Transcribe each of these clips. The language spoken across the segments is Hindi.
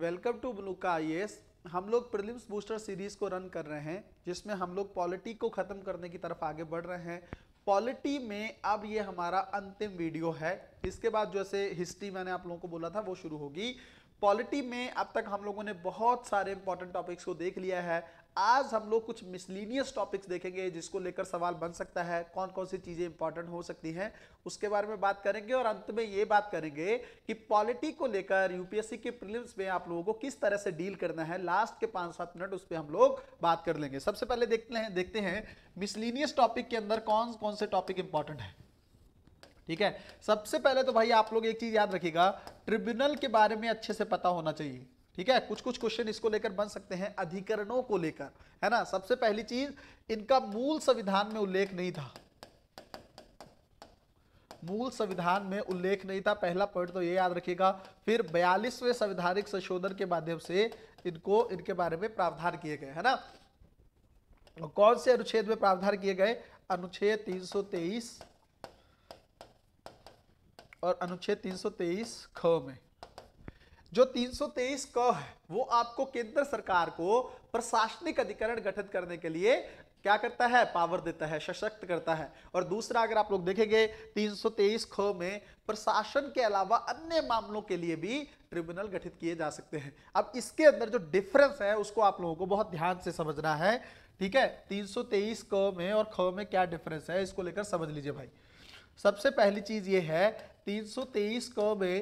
वेलकम टू बनुका आई हम लोग प्रिलिम्स बूस्टर सीरीज को रन कर रहे हैं जिसमें हम लोग पॉलिटी को ख़त्म करने की तरफ आगे बढ़ रहे हैं पॉलिटी में अब ये हमारा अंतिम वीडियो है इसके बाद जैसे हिस्ट्री मैंने आप लोगों को बोला था वो शुरू होगी पॉलिटी में अब तक हम लोगों ने बहुत सारे इंपॉर्टेंट टॉपिक्स को देख लिया है आज हम लोग कुछ मिसलिनियस टॉपिक्स देखेंगे जिसको लेकर सवाल बन सकता है कौन कौन सी चीज़ें इंपॉर्टेंट हो सकती हैं उसके बारे में बात करेंगे और अंत में ये बात करेंगे कि पॉलिटी को लेकर यूपीएससी के प्रिलिम्स में आप लोगों को किस तरह से डील करना है लास्ट के पांच सात मिनट उस पर हम लोग बात कर लेंगे सबसे पहले देखते हैं देखते हैं मिसलिनियस टॉपिक के अंदर कौन कौन से टॉपिक इंपॉर्टेंट है ठीक है सबसे पहले तो भाई आप लोग एक चीज़ याद रखिएगा ट्रिब्यूनल के बारे में अच्छे से पता होना चाहिए ठीक है कुछ कुछ क्वेश्चन इसको लेकर बन सकते हैं अधिकरणों को लेकर है ना सबसे पहली चीज इनका मूल संविधान में उल्लेख नहीं था मूल संविधान में उल्लेख नहीं था पहला पॉइंट तो ये याद रखिएगा फिर बयालीसवें संवैधानिक संशोधन के माध्यम से इनको इनके बारे में प्रावधान किए गए है ना कौन से अनुच्छेद में प्रावधान किए गए अनुच्छेद 323 और अनुच्छेद 323 ख में जो 323 क है वो आपको केंद्र सरकार को प्रशासनिक अधिकरण गठित करने के लिए क्या करता है पावर देता है सशक्त करता है और दूसरा अगर आप लोग देखेंगे 323 ख में प्रशासन के अलावा अन्य मामलों के लिए भी ट्रिब्यूनल गठित किए जा सकते हैं अब इसके अंदर जो डिफरेंस है उसको आप लोगों को बहुत ध्यान से समझना है ठीक है 323 सौ में और ख में क्या डिफरेंस है इसको लेकर समझ लीजिए भाई सबसे पहली चीज ये है 323 क में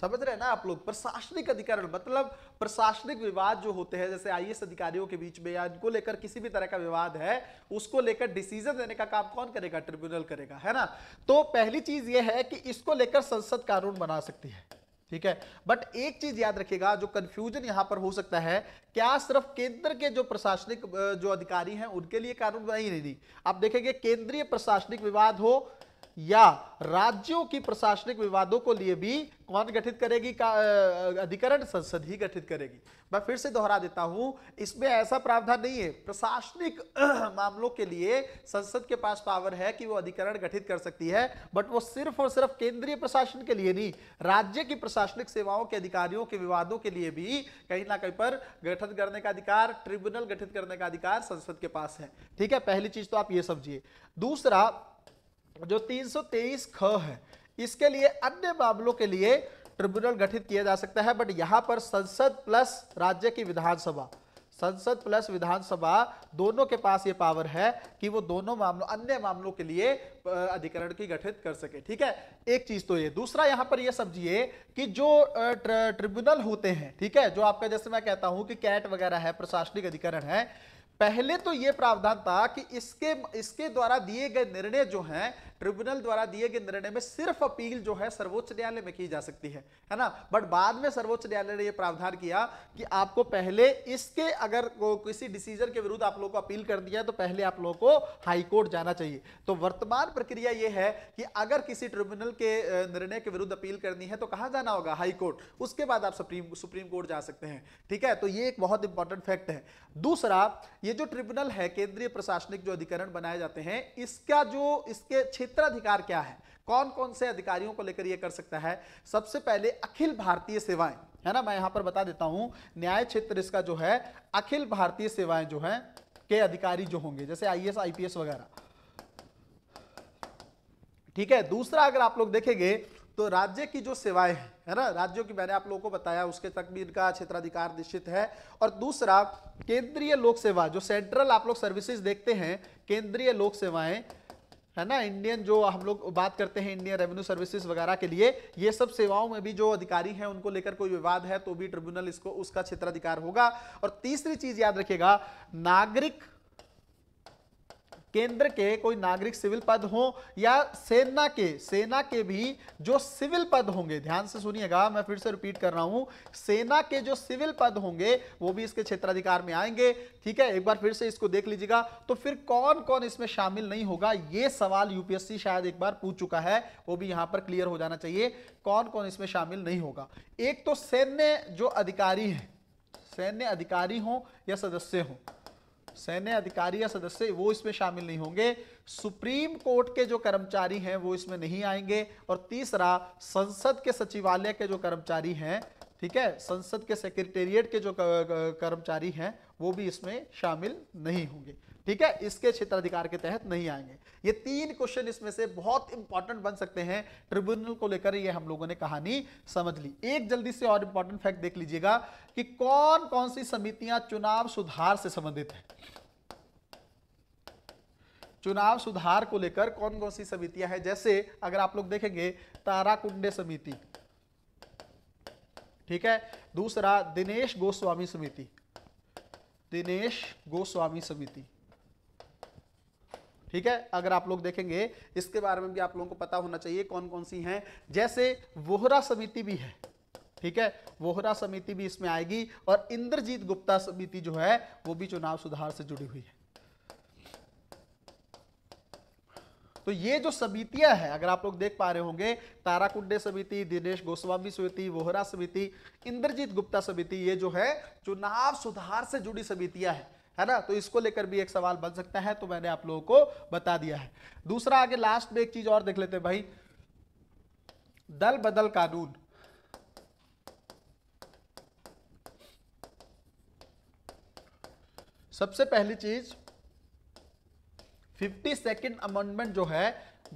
समझ रहे हैं ना आप लोग प्रशासनिक अधिकरण मतलब प्रशासनिक विवाद जो होते हैं जैसे आईएएस अधिकारियों के बीच में या इनको लेकर किसी भी तरह का विवाद है उसको लेकर डिसीजन देने का काम कौन करेगा ट्रिब्यूनल करेगा है ना तो पहली चीज यह है कि इसको लेकर संसद कानून बना सकती है ठीक है बट एक चीज याद रखिएगा जो कंफ्यूजन यहां पर हो सकता है क्या सिर्फ केंद्र के जो प्रशासनिक जो अधिकारी हैं उनके लिए कानून बनाई नहीं दी आप देखेंगे केंद्रीय प्रशासनिक विवाद हो या राज्यों की प्रशासनिक विवादों को लिए भी कौन गठित करेगी का अधिकरण संसद ही गठित करेगी मैं फिर से दोहरा देता हूं इसमें ऐसा प्रावधान नहीं है प्रशासनिक मामलों के लिए संसद के पास पावर है कि वो अधिकरण गठित कर सकती है बट वो सिर्फ और सिर्फ केंद्रीय प्रशासन के लिए नहीं राज्य की प्रशासनिक सेवाओं के अधिकारियों के विवादों के लिए भी कहीं ना कहीं पर गठित करने का अधिकार ट्रिब्यूनल गठित करने का अधिकार संसद के पास है ठीक है पहली चीज तो आप ये समझिए दूसरा जो 323 ख है इसके लिए अन्य मामलों के लिए ट्रिब्यूनल गठित किया जा सकता है बट यहाँ पर संसद प्लस राज्य की विधानसभा संसद प्लस विधानसभा दोनों के पास ये पावर है कि वो दोनों मामलों अन्य मामलों के लिए अधिकरण की गठित कर सके ठीक है एक चीज तो ये दूसरा यहाँ पर ये समझिए कि जो ट्रिब्यूनल होते हैं ठीक है जो आपका जैसे मैं कहता हूँ कि कैट वगैरह है प्रशासनिक अधिकरण है पहले तो यह प्रावधान था कि इसके इसके द्वारा दिए गए निर्णय जो हैं ट्रिब्यूनल द्वारा दिए गए निर्णय में सिर्फ अपील जो है सर्वोच्च न्यायालय में की जा सकती है है ना बट बाद में सर्वोच्च न्यायालय ने यह प्रावधान किया कि आपको पहले इसके अगर को किसी डिसीजन के विरुद्ध आप लोगों को अपील कर दिया तो पहले आप लोगों को हाईकोर्ट जाना चाहिए तो वर्तमान प्रक्रिया यह है कि अगर किसी ट्रिब्यूनल के निर्णय के विरुद्ध अपील करनी है तो कहां जाना होगा हाईकोर्ट उसके बाद आप सुप्रीम सुप्रीम कोर्ट जा सकते हैं ठीक है तो यह एक बहुत इंपॉर्टेंट फैक्ट है दूसरा ये जो ट्रिब्यूनल है केंद्रीय प्रशासनिक जो अधिकरण बनाए जाते हैं इसका जो इसके क्षेत्राधिकार क्या है कौन कौन से अधिकारियों को लेकर यह कर सकता है सबसे पहले अखिल भारतीय सेवाएं है ना मैं यहां पर बता देता हूं न्याय क्षेत्र इसका जो है अखिल भारतीय सेवाएं जो है के अधिकारी जो होंगे जैसे आईएएस आईपीएस वगैरह ठीक है दूसरा अगर आप लोग देखेंगे तो राज्य की जो सेवाएं हैं है ना राज्यों की मैंने आप लोगों को बताया उसके तक भी इनका क्षेत्राधिकार निश्चित है और दूसरा केंद्रीय लोक सेवा जो सेंट्रल आप लोग सर्विसेज देखते हैं केंद्रीय लोक सेवाएं है ना इंडियन जो हम लोग बात करते हैं इंडियन रेवेन्यू सर्विसेज वगैरह के लिए ये सब सेवाओं में भी जो अधिकारी हैं उनको लेकर कोई विवाद है तो भी ट्रिब्यूनल इसको उसका क्षेत्राधिकार होगा और तीसरी चीज याद रखिएगा नागरिक केंद्र के कोई नागरिक सिविल पद हो या सेना के सेना के भी जो सिविल पद होंगे ध्यान से सुनिएगा मैं फिर से रिपीट कर रहा हूं सेना के जो सिविल पद होंगे वो भी इसके क्षेत्राधिकार में आएंगे ठीक है एक बार फिर से इसको देख लीजिएगा तो फिर कौन कौन इसमें शामिल नहीं होगा ये सवाल यूपीएससी शायद एक बार पूछ चुका है वो भी यहां पर क्लियर हो जाना चाहिए कौन कौन इसमें शामिल नहीं होगा एक तो सैन्य जो अधिकारी है सैन्य अधिकारी हो या सदस्य हो सैन्य अधिकारी या सदस्य वो इसमें शामिल नहीं होंगे सुप्रीम कोर्ट के जो कर्मचारी हैं वो इसमें नहीं आएंगे और तीसरा संसद के सचिवालय के जो कर्मचारी हैं ठीक है संसद के सेक्रेटेरिएट के जो कर्मचारी हैं वो भी इसमें शामिल नहीं होंगे ठीक है इसके क्षेत्राधिकार के तहत नहीं आएंगे ये तीन क्वेश्चन इसमें से बहुत इंपॉर्टेंट बन सकते हैं ट्रिब्यूनल को लेकर ये हम लोगों ने कहानी समझ ली एक जल्दी से और इंपॉर्टेंट फैक्ट देख लीजिएगा कि कौन कौन सी समितियां चुनाव सुधार से संबंधित है चुनाव सुधार को लेकर कौन कौन सी समितियां हैं जैसे अगर आप लोग देखेंगे ताराकुंडे समिति ठीक है दूसरा दिनेश गोस्वामी समिति दिनेश गोस्वामी समिति ठीक है अगर आप लोग देखेंगे इसके बारे में भी आप लोगों को पता होना चाहिए कौन कौन सी हैं जैसे वोहरा समिति भी है ठीक है वोहरा समिति भी इसमें आएगी और इंद्रजीत गुप्ता समिति जो है वो भी चुनाव सुधार से जुड़ी हुई है तो ये जो समितियां हैं अगर आप लोग देख पा रहे होंगे ताराकुंडे समिति दिनेश गोस्वामी समिति वोहरा समिति इंद्रजीत गुप्ता समिति ये जो है चुनाव सुधार से जुड़ी समितियां हैं है ना तो इसको लेकर भी एक सवाल बन सकता है तो मैंने आप लोगों को बता दिया है दूसरा आगे लास्ट में एक चीज और देख लेते हैं भाई दल बदल कानून सबसे पहली चीज फिफ्टी सेकेंड अमेंडमेंट जो है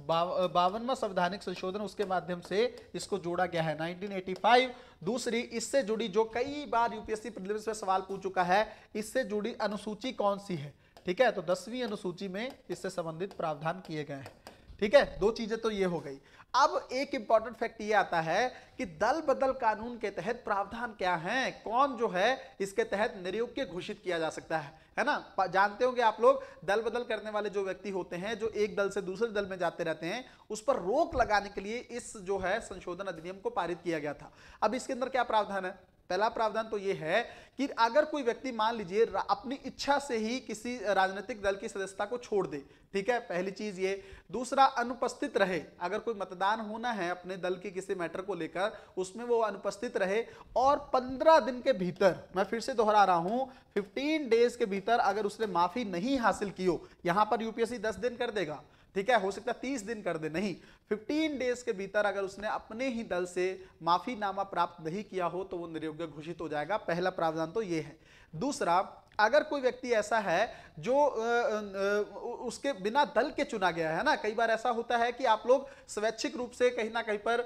बावनवा संवैधानिक संशोधन उसके माध्यम से इसको जोड़ा गया है 1985 दूसरी इससे जुड़ी जो कई बार यूपीएससी प्रीलिम्स में सवाल पूछ चुका है इससे जुड़ी अनुसूची कौन सी है ठीक है तो दसवीं अनुसूची में इससे संबंधित प्रावधान किए गए हैं ठीक है दो चीजें तो ये हो गई अब एक इंपॉर्टेंट फैक्ट ये आता है कि दल बदल कानून के तहत प्रावधान क्या हैं कौन जो है इसके तहत निरयोग्य घोषित किया जा सकता है है ना जानते होंगे आप लोग दल बदल करने वाले जो व्यक्ति होते हैं जो एक दल से दूसरे दल में जाते रहते हैं उस पर रोक लगाने के लिए इस जो है संशोधन अधिनियम को पारित किया गया था अब इसके अंदर क्या प्रावधान है पहला प्रावधान तो यह है कि अगर कोई व्यक्ति मान लीजिए अपनी इच्छा से ही किसी राजनीतिक दल की सदस्यता को छोड़ दे ठीक है पहली चीज ये दूसरा अनुपस्थित रहे अगर कोई मतदान होना है अपने दल के किसी मैटर को लेकर उसमें वो अनुपस्थित रहे और पंद्रह दिन के भीतर मैं फिर से दोहरा रहा हूं फिफ्टीन डेज के भीतर भीतर अगर उसने माफी नहीं हासिल की हो यहां पर यूपीएससी दस दिन कर देगा ठीक है हो सकता है तीस दिन कर दे नहीं फिफ्टीन डेज के भीतर अगर उसने अपने ही दल से माफीनामा प्राप्त नहीं किया हो तो वो निर्योग्य घोषित हो जाएगा पहला प्रावधान तो ये है दूसरा अगर कोई व्यक्ति ऐसा है जो उसके बिना दल के चुना गया है ना कई बार ऐसा होता है कि आप लोग स्वैच्छिक रूप से कहीं ना कहीं पर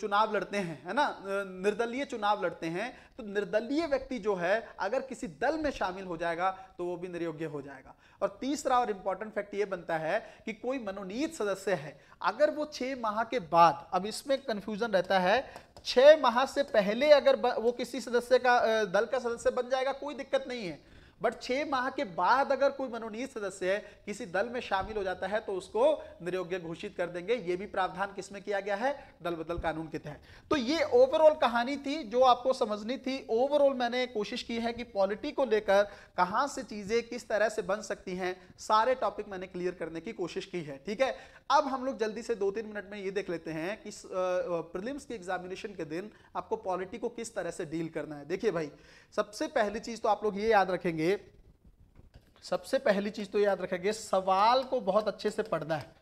चुनाव लड़ते हैं है ना निर्दलीय चुनाव लड़ते हैं तो निर्दलीय व्यक्ति जो है अगर किसी दल में शामिल हो जाएगा तो वो भी निर्योग्य हो जाएगा और तीसरा और इंपॉर्टेंट फैक्ट ये बनता है कि कोई मनोनीत सदस्य है अगर वो छह माह के बाद अब इसमें कंफ्यूजन रहता है छह माह से पहले अगर वो किसी सदस्य का दल का सदस्य बन जाएगा कोई दिक्कत नहीं है बट छह माह के बाद अगर कोई मनोनीत सदस्य किसी दल में शामिल हो जाता है तो उसको निरोग्य घोषित कर देंगे ये भी प्रावधान किसमें किया गया है दल बदल कानून के तहत तो ये ओवरऑल कहानी थी जो आपको समझनी थी ओवरऑल मैंने कोशिश की है कि पॉलिटी को लेकर कहां से चीजें किस तरह से बन सकती हैं सारे टॉपिक मैंने क्लियर करने की कोशिश की है ठीक है अब हम लोग जल्दी से दो तीन मिनट में ये देख लेते हैं कि प्रिलिम्स के एग्जामिनेशन के दिन आपको पॉलिटी को किस तरह से डील करना है देखिए भाई सबसे पहली चीज तो आप लोग ये याद रखेंगे लिए सबसे पहली चीज तो याद रखेंगे सवाल को बहुत अच्छे से पढ़ना है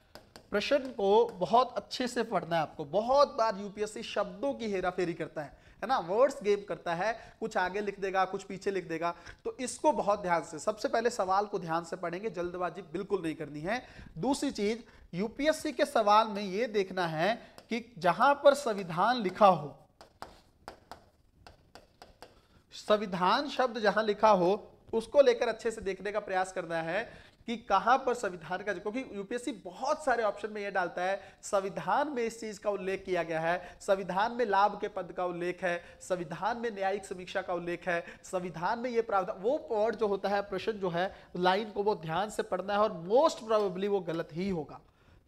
प्रश्न को बहुत अच्छे से पढ़ना है आपको बहुत बार यूपीएससी शब्दों की हेराफेरी करता है है ना वर्ड्स गेम करता है कुछ आगे लिख देगा कुछ पीछे लिख देगा तो इसको बहुत ध्यान से सबसे पहले सवाल को ध्यान से पढ़ेंगे जल्दबाजी बिल्कुल नहीं करनी है दूसरी चीज यूपीएससी के सवाल में यह देखना है कि जहां पर संविधान लिखा हो संविधान शब्द जहां लिखा हो उसको लेकर अच्छे से देखने का प्रयास करना है कि कहां पर संविधान का क्योंकि यूपीएससी बहुत सारे ऑप्शन में यह डालता है संविधान में इस चीज का उल्लेख किया गया है संविधान में लाभ के पद का उल्लेख है संविधान में न्यायिक समीक्षा का उल्लेख है संविधान में यह प्रावधान वो वर्ड जो होता है प्रश्न जो है लाइन को वो ध्यान से पढ़ना है और मोस्ट प्रोबेबली वो गलत ही होगा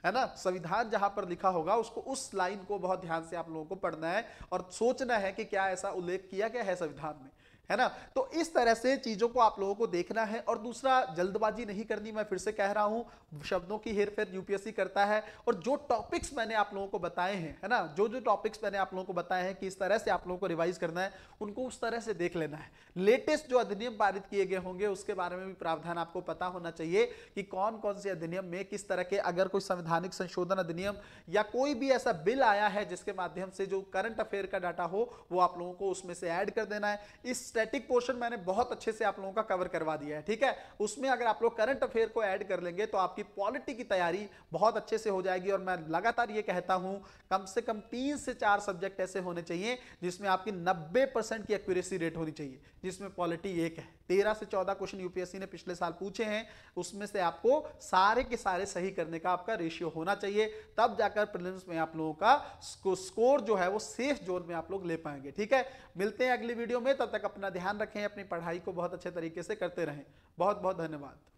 है ना संविधान जहां पर लिखा होगा उसको उस लाइन को बहुत ध्यान से आप लोगों को पढ़ना है और सोचना है कि क्या ऐसा उल्लेख किया गया है संविधान में है ना तो इस तरह से चीजों को आप लोगों को देखना है और दूसरा जल्दबाजी नहीं करनी मैं फिर से कह रहा हूं शब्दों की हेर फेर यूपीएससी करता है और जो टॉपिक्स मैंने आप लोगों को बताए हैं है ना जो जो टॉपिक्स मैंने आप लोगों को बताए हैं कि इस तरह से आप लोगों को रिवाइज करना है उनको उस तरह से देख लेना है लेटेस्ट जो अधिनियम पारित किए गए होंगे उसके बारे में भी प्रावधान आपको पता होना चाहिए कि कौन कौन से अधिनियम में किस तरह के अगर कोई संवैधानिक संशोधन अधिनियम या कोई भी ऐसा बिल आया है जिसके माध्यम से जो करंट अफेयर का डाटा हो वो आप लोगों को उसमें से एड कर देना है इस स्टैटिक पोर्शन मैंने बहुत अच्छे से आप लोगों का कवर करवा दिया है ठीक है उसमें अगर आप लोग करंट अफेयर को ऐड कर लेंगे तो आपकी पॉलिटी की तैयारी बहुत अच्छे से हो जाएगी और मैं लगातार ये कहता हूं कम से कम तीन से चार सब्जेक्ट ऐसे होने चाहिए जिसमें आपकी नब्बे की एक्यूरेसी रेट होनी चाहिए जिसमें पॉलिटी एक है तेरह से चौदह क्वेश्चन यूपीएससी ने पिछले साल पूछे हैं उसमें से आपको सारे के सारे सही करने का आपका रेशियो होना चाहिए तब जाकर प्रिलिम्स में आप लोगों का स्कोर जो है वो सेफ जोन में आप लोग ले पाएंगे ठीक है मिलते हैं अगली वीडियो में तब तक अपना अपना ध्यान रखें अपनी पढ़ाई को बहुत अच्छे तरीके से करते रहें बहुत बहुत धन्यवाद